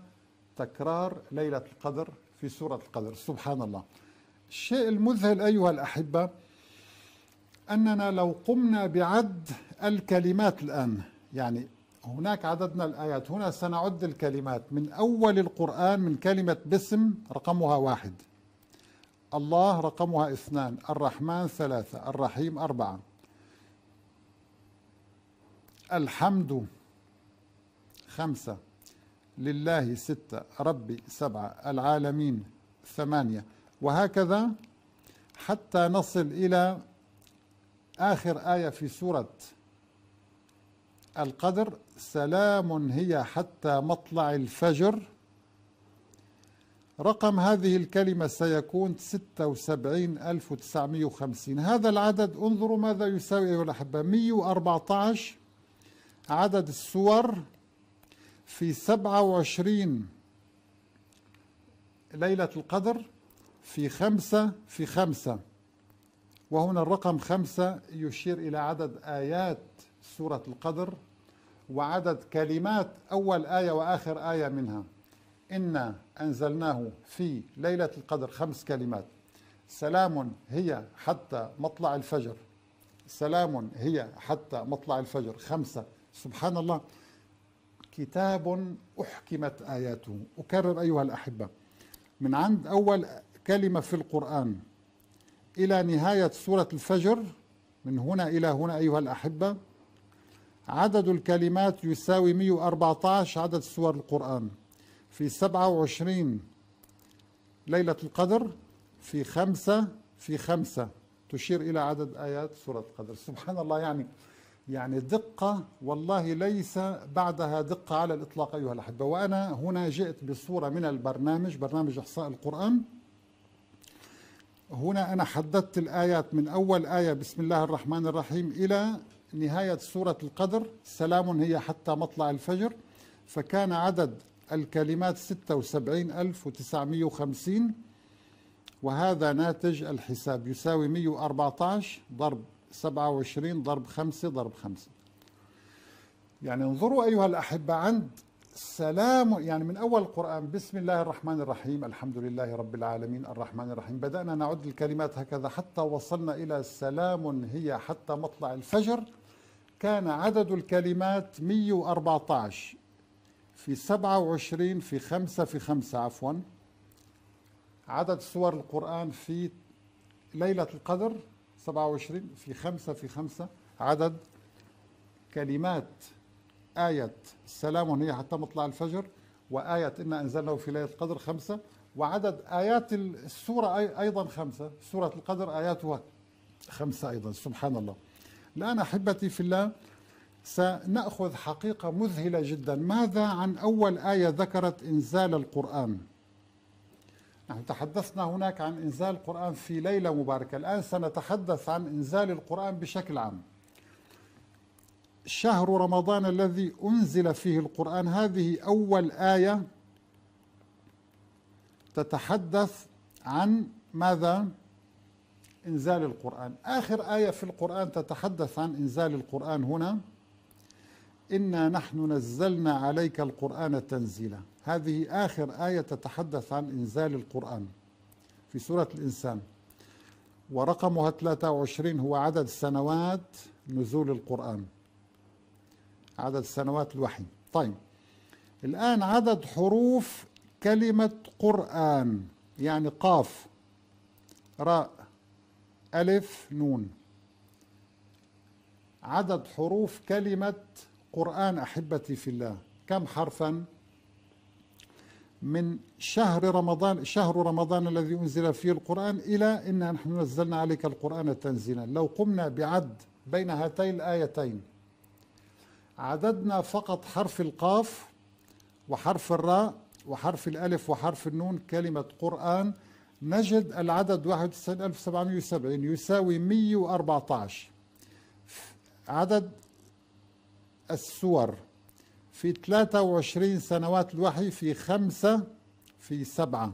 تكرار ليلة القدر في سورة القدر سبحان الله الشيء المذهل أيها الأحبة أننا لو قمنا بعد الكلمات الآن يعني هناك عددنا الآيات هنا سنعد الكلمات من أول القرآن من كلمة باسم رقمها واحد الله رقمها اثنان الرحمن ثلاثة الرحيم أربعة الحمد خمسة لله ستة ربي سبعة العالمين ثمانية وهكذا حتى نصل إلى آخر آية في سورة القدر سلام هي حتى مطلع الفجر رقم هذه الكلمة سيكون 76950 هذا العدد انظروا ماذا يساوي أيها الأحبة 114 عدد السور في 27 ليلة القدر في 5 في 5 وهنا الرقم 5 يشير إلى عدد آيات سورة القدر وعدد كلمات أول آية وآخر آية منها إنا أنزلناه في ليلة القدر خمس كلمات سلام هي حتى مطلع الفجر سلام هي حتى مطلع الفجر خمسة سبحان الله كتاب أحكمت آياته أكرر أيها الأحبة من عند أول كلمة في القرآن إلى نهاية سورة الفجر من هنا إلى هنا أيها الأحبة عدد الكلمات يساوي 114 عدد سور القرآن في 27 ليلة القدر في خمسة في خمسة تشير إلى عدد آيات سورة القدر سبحان الله يعني يعني دقة والله ليس بعدها دقة على الإطلاق أيها الأحبة وأنا هنا جئت بصورة من البرنامج برنامج إحصاء القرآن هنا أنا حددت الآيات من أول آية بسم الله الرحمن الرحيم إلى نهاية سورة القدر سلام هي حتى مطلع الفجر فكان عدد الكلمات 76950 وهذا ناتج الحساب يساوي 114 ضرب 27 ضرب 5 ضرب 5 يعني انظروا أيها الأحبة عند سلام يعني من أول القرآن بسم الله الرحمن الرحيم الحمد لله رب العالمين الرحمن الرحيم بدأنا نعد الكلمات هكذا حتى وصلنا إلى سلام هي حتى مطلع الفجر كان عدد الكلمات 114 في 27 في 5 في 5 عفوا عدد سور القرآن في ليلة القدر 27 في 5 في 5 عدد كلمات آية سلام هي حتى مطلع الفجر وآية إنا أنزلناه في ليلة القدر خمسة وعدد آيات السورة أيضا خمسة سورة القدر آياتها خمسة أيضا سبحان الله الآن أحبتي في الله سنأخذ حقيقة مذهلة جدا ماذا عن أول آية ذكرت إنزال القرآن نحن تحدثنا هناك عن إنزال القرآن في ليلة مباركة الآن سنتحدث عن إنزال القرآن بشكل عام شهر رمضان الذي أنزل فيه القرآن هذه أول آية تتحدث عن ماذا؟ إنزال القرآن آخر آية في القرآن تتحدث عن إنزال القرآن هنا إنا نحن نزلنا عليك القرآن تنزيلا هذه آخر آية تتحدث عن إنزال القرآن في سورة الإنسان ورقمها 23 هو عدد سنوات نزول القرآن عدد سنوات الوحي طيب الآن عدد حروف كلمة قرآن يعني قاف راء ألف نون عدد حروف كلمة قرآن أحبتي في الله كم حرفا من شهر رمضان شهر رمضان الذي أنزل فيه القرآن إلى إنا نحن نزلنا عليك القرآن تنزيلا لو قمنا بعد بين هاتين الآيتين عددنا فقط حرف القاف وحرف الراء وحرف الألف وحرف النون كلمة قرآن نجد العدد 91770 يساوي 114 عدد السور في 23 سنوات الوحي في خمسة في سبعة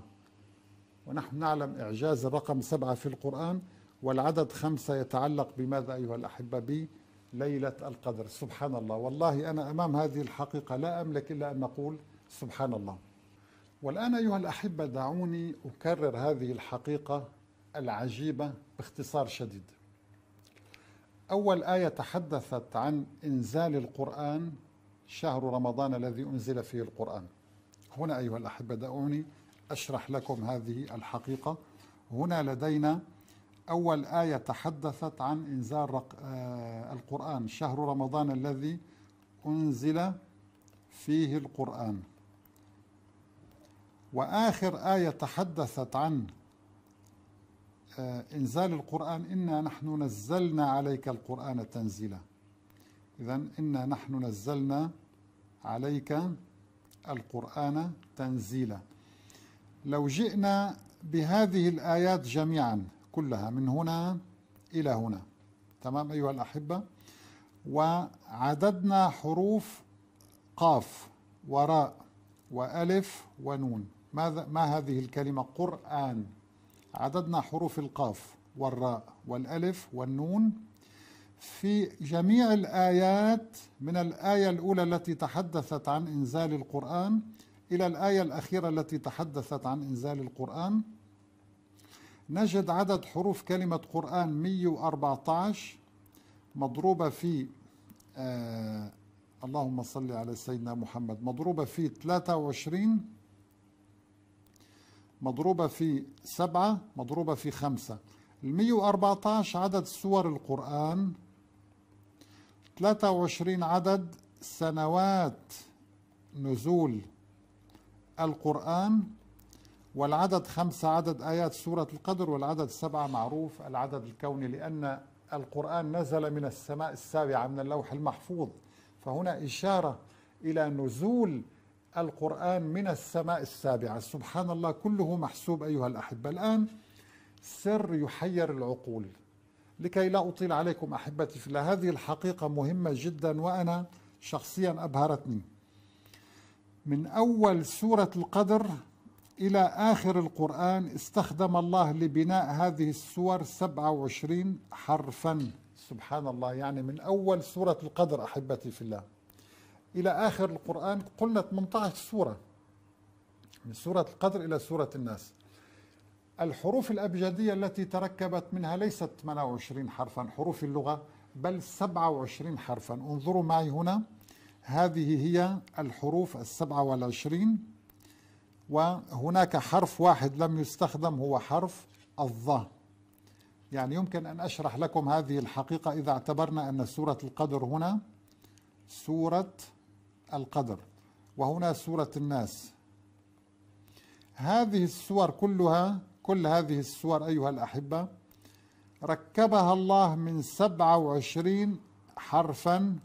ونحن نعلم إعجاز الرقم سبعة في القرآن والعدد خمسة يتعلق بماذا أيها الأحبة بليلة القدر سبحان الله والله أنا أمام هذه الحقيقة لا أملك إلا أن أقول سبحان الله والآن أيها الأحبة دعوني أكرر هذه الحقيقة العجيبة باختصار شديد أول آية تحدثت عن إنزال القرآن شهر رمضان الذي أنزل فيه القرآن هنا أيها الأحبة دعوني أشرح لكم هذه الحقيقة هنا لدينا أول آية تحدثت عن إنزال آه، القرآن شهر رمضان الذي أنزل فيه القرآن وآخر آية تحدثت عن آه، إنزال القرآن إنا نحن نزلنا عليك القرآن تنزيلا إذا إنا نحن نزلنا عليك القرآن تنزيلا لو جئنا بهذه الآيات جميعا كلها من هنا إلى هنا تمام أيها الأحبة وعددنا حروف قاف وراء وألف ونون ماذا ما هذه الكلمة قرآن عددنا حروف القاف والراء والألف والنون في جميع الآيات من الآية الأولى التي تحدثت عن إنزال القرآن إلى الآية الأخيرة التي تحدثت عن إنزال القرآن نجد عدد حروف كلمة قرآن 114 مضروبة في آه اللهم صل على سيدنا محمد مضروبة في 23 مضروبة في سبعة مضروبة في خمسة المية وأربعتاش عدد سور القرآن ثلاثة وعشرين عدد سنوات نزول القرآن والعدد خمسة عدد آيات سورة القدر والعدد سبعة معروف العدد الكوني لأن القرآن نزل من السماء السابعة من اللوح المحفوظ فهنا إشارة إلى نزول القرآن من السماء السابعة سبحان الله كله محسوب أيها الأحبة الآن سر يحير العقول لكي لا أطيل عليكم أحبتي في الله هذه الحقيقة مهمة جدا وأنا شخصيا أبهرتني من أول سورة القدر إلى آخر القرآن استخدم الله لبناء هذه السور 27 حرفا سبحان الله يعني من أول سورة القدر أحبتي في الله إلى آخر القرآن قلنا 18 سورة من سورة القدر إلى سورة الناس الحروف الأبجدية التي تركبت منها ليست 28 حرفا حروف اللغة بل 27 حرفا انظروا معي هنا هذه هي الحروف السبعة والعشرين وهناك حرف واحد لم يستخدم هو حرف الظ يعني يمكن أن أشرح لكم هذه الحقيقة إذا اعتبرنا أن سورة القدر هنا سورة القدر وهنا سورة الناس هذه السور كلها كل هذه السور أيها الأحبة ركبها الله من سبعة وعشرين حرفا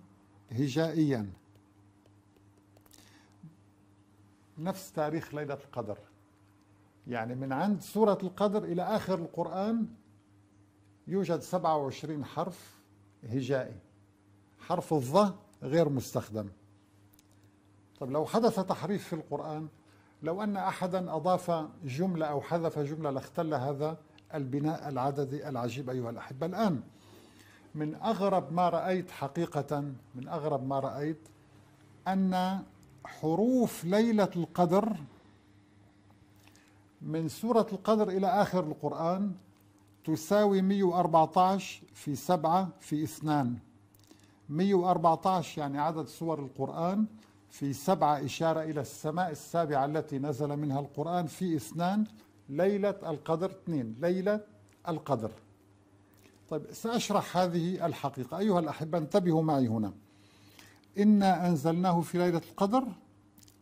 هجائيا نفس تاريخ ليلة القدر يعني من عند سورة القدر إلى آخر القرآن يوجد 27 حرف هجائي حرف الظه غير مستخدم طب لو حدث تحريف في القرآن لو أن أحدا أضاف جملة أو حذف جملة لاختل هذا البناء العددي العجيب أيها الأحبة الآن من أغرب ما رأيت حقيقة من أغرب ما رأيت أن حروف ليلة القدر من سورة القدر إلى آخر القرآن تساوي 114 في 7 في 2 114 يعني عدد سور القرآن في سبعة إشارة إلى السماء السابعة التي نزل منها القرآن في اثنان ليلة القدر اثنين ليلة القدر طيب سأشرح هذه الحقيقة أيها الأحبة انتبهوا معي هنا إنا أنزلناه في ليلة القدر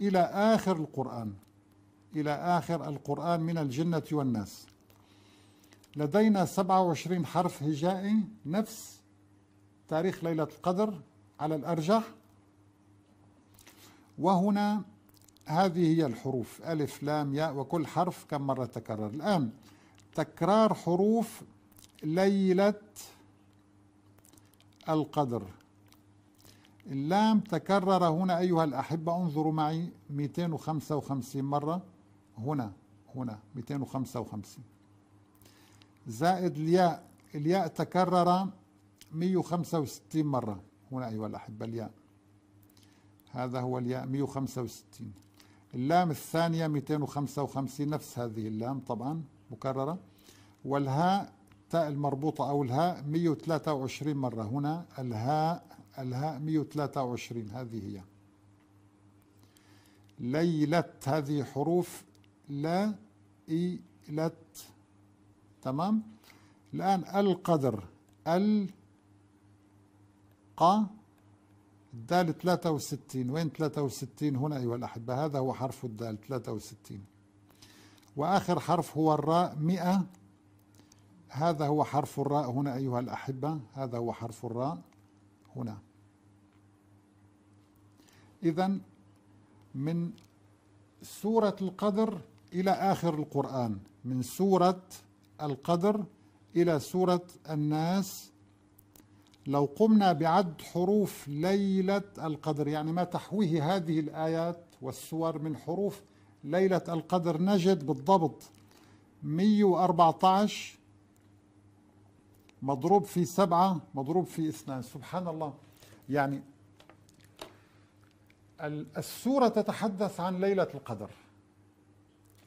إلى آخر القرآن إلى آخر القرآن من الجنة والناس لدينا 27 حرف هجائي نفس تاريخ ليلة القدر على الأرجح وهنا هذه هي الحروف ألف لام ياء وكل حرف كم مرة تكرر الآن تكرار حروف ليلة القدر اللام تكرر هنا أيها الأحبة انظروا معي 255 مرة هنا هنا 255 زائد الياء الياء تكرر 165 مرة هنا أيها الأحبة الياء هذا هو الياء 165 اللام الثانية 255 نفس هذه اللام طبعا مكررة والهاء تاء المربوطة أو الهاء 123 مرة هنا الهاء الهاء 123 هذه هي ليلة هذه حروف لا إي لت تمام الآن القدر ال ق الدال 63 وين 63 هنا أيها الأحبة هذا هو حرف الدال 63 وآخر حرف هو الراء 100 هذا هو حرف الراء هنا أيها الأحبة هذا هو حرف الراء هنا إذا من سورة القدر إلى آخر القرآن من سورة القدر إلى سورة الناس لو قمنا بعد حروف ليلة القدر يعني ما تحويه هذه الآيات والسور من حروف ليلة القدر نجد بالضبط 114 مضروب في سبعة مضروب في اثنان سبحان الله يعني السورة تتحدث عن ليلة القدر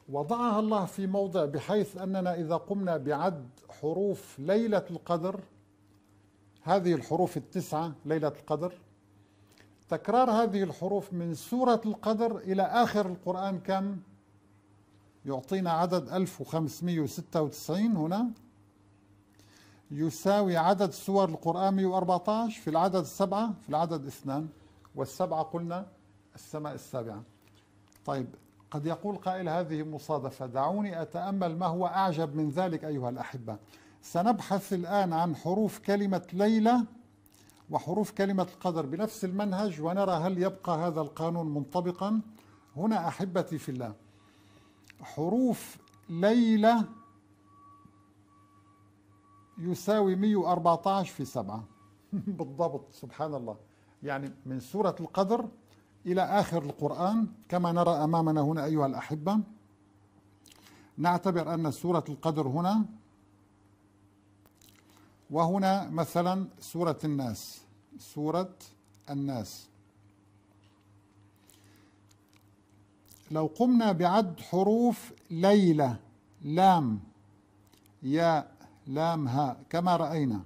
وضعها الله في موضع بحيث أننا إذا قمنا بعد حروف ليلة القدر هذه الحروف التسعة ليلة القدر تكرار هذه الحروف من سورة القدر إلى آخر القرآن كم يعطينا عدد 1596 هنا يساوي عدد سور القرآن 114 في العدد سبعة في العدد اثنان والسبعة قلنا السماء السابعة طيب قد يقول قائل هذه مصادفة دعوني أتأمل ما هو أعجب من ذلك أيها الأحبة سنبحث الآن عن حروف كلمة ليلة وحروف كلمة القدر بنفس المنهج ونرى هل يبقى هذا القانون منطبقا هنا أحبتي في الله حروف ليلة يساوي 114 في 7 بالضبط سبحان الله يعني من سورة القدر إلى آخر القرآن كما نرى أمامنا هنا أيها الأحبة نعتبر أن سورة القدر هنا وهنا مثلا سورة الناس سورة الناس لو قمنا بعد حروف ليلة لام ياء لام هاء كما رأينا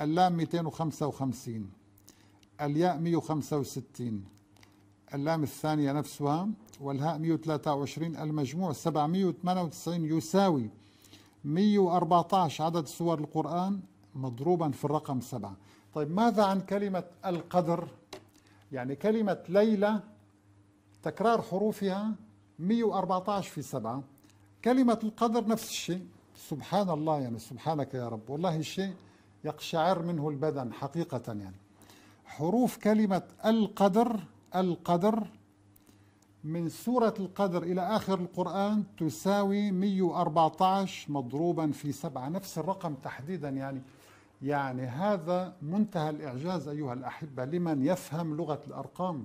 اللام 255 الياء 165 اللام الثانية نفسها والهاء 123 المجموع 798 يساوي 114 عدد سور القرآن مضروبا في الرقم سبعة طيب ماذا عن كلمة القدر يعني كلمة ليلة تكرار حروفها 114 في سبعة كلمة القدر نفس الشيء سبحان الله يعني سبحانك يا رب والله شيء يقشعر منه البدن حقيقة يعني حروف كلمة القدر القدر من سورة القدر إلى آخر القرآن تساوي 114 مضروبا في سبعة نفس الرقم تحديدا يعني يعني هذا منتهى الإعجاز أيها الأحبة لمن يفهم لغة الأرقام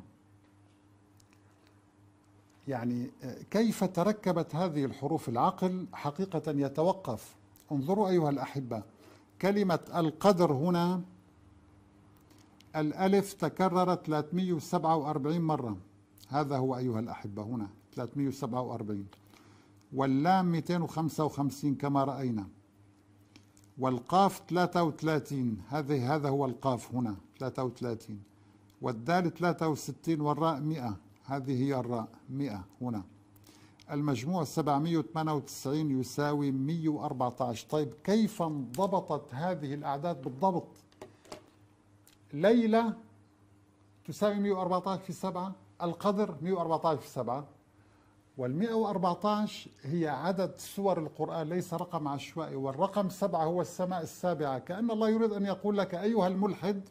يعني كيف تركبت هذه الحروف العقل حقيقة يتوقف انظروا أيها الأحبة كلمة القدر هنا الألف تكررت 347 مرة هذا هو أيها الأحبة هنا 347 واللام 255 كما رأينا والقاف 33 هذه هذا هو القاف هنا 33 والدال 63 والراء 100 هذه هي الراء 100 هنا المجموع 798 يساوي 114 طيب كيف انضبطت هذه الأعداد بالضبط ليلة تساوي 114 في 7 القدر 114 في 7 وال114 هي عدد سور القرآن ليس رقم عشوائي والرقم سبعة هو السماء السابعة كأن الله يريد أن يقول لك أيها الملحد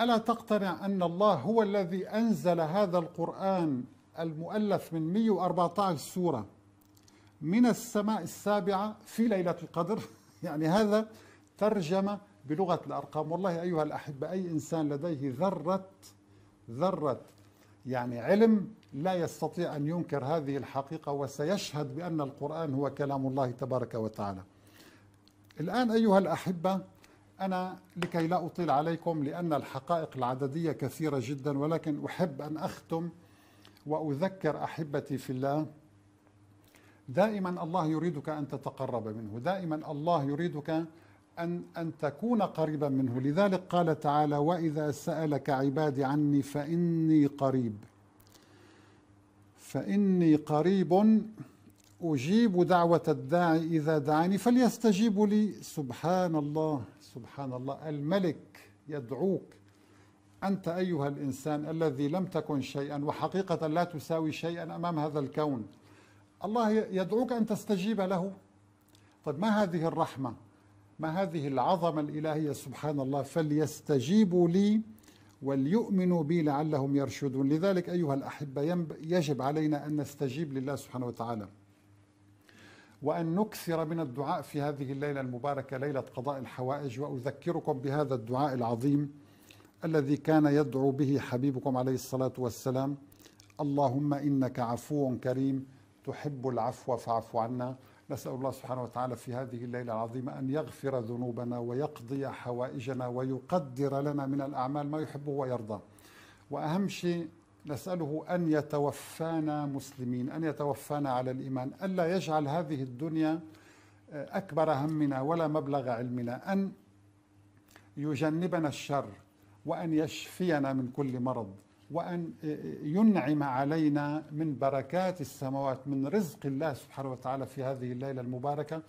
ألا تقتنع أن الله هو الذي أنزل هذا القرآن المؤلف من 114 سورة من السماء السابعة في ليلة القدر يعني هذا ترجمة بلغة الأرقام والله أيها الأحبة أي إنسان لديه ذرة ذرة يعني علم لا يستطيع أن ينكر هذه الحقيقة وسيشهد بأن القرآن هو كلام الله تبارك وتعالى الآن أيها الأحبة أنا لكي لا أطيل عليكم لأن الحقائق العددية كثيرة جدا ولكن أحب أن أختم وأذكر أحبتي في الله دائما الله يريدك أن تتقرب منه دائما الله يريدك أن أن تكون قريبا منه لذلك قال تعالى وإذا سألك عبادي عني فإني قريب فإني قريب أجيب دعوة الداعي إذا دعاني فليستجيبوا لي سبحان الله سبحان الله الملك يدعوك أنت أيها الإنسان الذي لم تكن شيئا وحقيقة لا تساوي شيئا أمام هذا الكون الله يدعوك أن تستجيب له طيب ما هذه الرحمة ما هذه العظمة الإلهية سبحان الله فليستجيبوا لي وليؤمنوا بي لعلهم يرشدون لذلك أيها الأحبة يجب علينا أن نستجيب لله سبحانه وتعالى وأن نكثر من الدعاء في هذه الليلة المباركة ليلة قضاء الحوائج وأذكركم بهذا الدعاء العظيم الذي كان يدعو به حبيبكم عليه الصلاة والسلام اللهم إنك عفو كريم تحب العفو فاعف عنا نسأل الله سبحانه وتعالى في هذه الليلة العظيمة أن يغفر ذنوبنا ويقضي حوائجنا ويقدر لنا من الأعمال ما يحبه ويرضى وأهم شيء نسأله أن يتوفانا مسلمين أن يتوفانا على الإيمان ألا يجعل هذه الدنيا آه، أكبر همنا ولا مبلغ علمنا أن يجنبنا الشر وأن يشفينا من كل مرض وأن آه، آه، ينعم علينا من بركات السماوات من رزق الله سبحانه وتعالى في هذه الليلة المباركة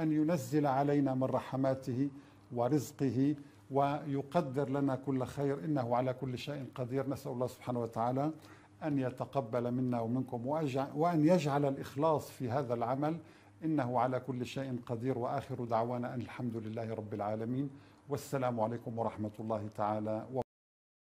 أن ينزل علينا من رحماته ورزقه ويقدر لنا كل خير إنه على كل شيء قدير نسأل الله سبحانه وتعالى أن يتقبل منا ومنكم وأن يجعل الإخلاص في هذا العمل إنه على كل شيء قدير وآخر دعوانا أن الحمد لله رب العالمين والسلام عليكم ورحمة الله تعالى وبركاته